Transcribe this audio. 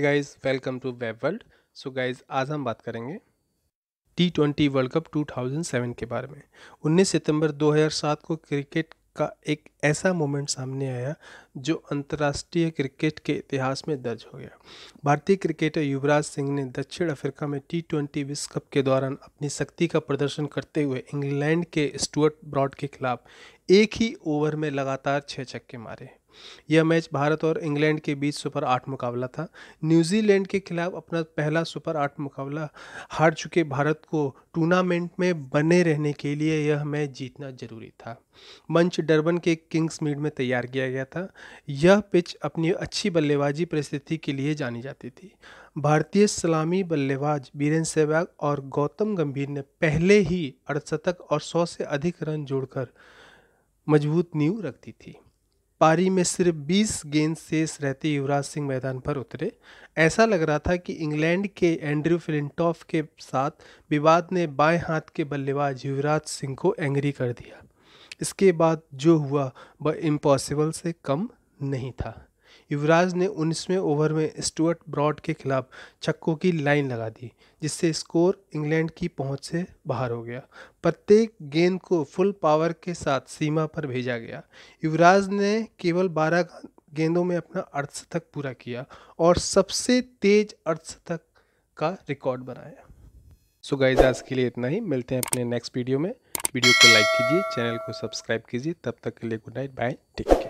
guys welcome to web world so guys आज हम बात करेंगे टी ट्वेंटी वर्ल्ड कप 2007 के बारे में 19 सितंबर 2007 को क्रिकेट का एक ऐसा मोमेंट सामने आया जो अंतर्राष्ट्रीय क्रिकेट के इतिहास में दर्ज हो गया भारतीय क्रिकेटर युवराज सिंह ने दक्षिण अफ्रीका में टी ट्वेंटी विश्व कप के दौरान अपनी शक्ति का प्रदर्शन करते हुए इंग्लैंड के स्टुअर्ट ब्रॉड के खिलाफ एक ही ओवर में लगातार छः छक्के मारे यह मैच भारत और इंग्लैंड के बीच सुपर आठ मुकाबला था न्यूजीलैंड के खिलाफ अपना पहला सुपर आठ मुकाबला हार चुके भारत को टूर्नामेंट में बने रहने के लिए यह मैच जीतना जरूरी था मंच डरबन के किंग्स मीड में तैयार किया गया था यह पिच अपनी अच्छी बल्लेबाजी परिस्थिति के लिए जानी जाती थी भारतीय सलामी बल्लेबाज बीरेन सहवाग और गौतम गंभीर ने पहले ही अड़शतक और सौ से अधिक रन जोड़कर मजबूत नींव रख दी थी पारी में सिर्फ 20 गेंद शेष रहते युवराज सिंह मैदान पर उतरे ऐसा लग रहा था कि इंग्लैंड के एंड्रयू फिलिंटॉफ के साथ विवाद ने बाएं हाथ के बल्लेबाज युवराज सिंह को एंग्री कर दिया इसके बाद जो हुआ वह इम्पॉसिबल से कम नहीं था युवराज ने 19वें ओवर में स्टुअर्ट ब्रॉड के खिलाफ छक्कों की लाइन लगा दी जिससे स्कोर इंग्लैंड की पहुंच से बाहर हो गया प्रत्येक गेंद को फुल पावर के साथ सीमा पर भेजा गया युवराज ने केवल 12 गेंदों में अपना अर्धशतक पूरा किया और सबसे तेज अर्धशतक का रिकॉर्ड बनाया सो गाइज आज के लिए इतना ही मिलते हैं अपने नेक्स्ट वीडियो में वीडियो को लाइक कीजिए चैनल को सब्सक्राइब कीजिए तब तक के लिए good night bye take care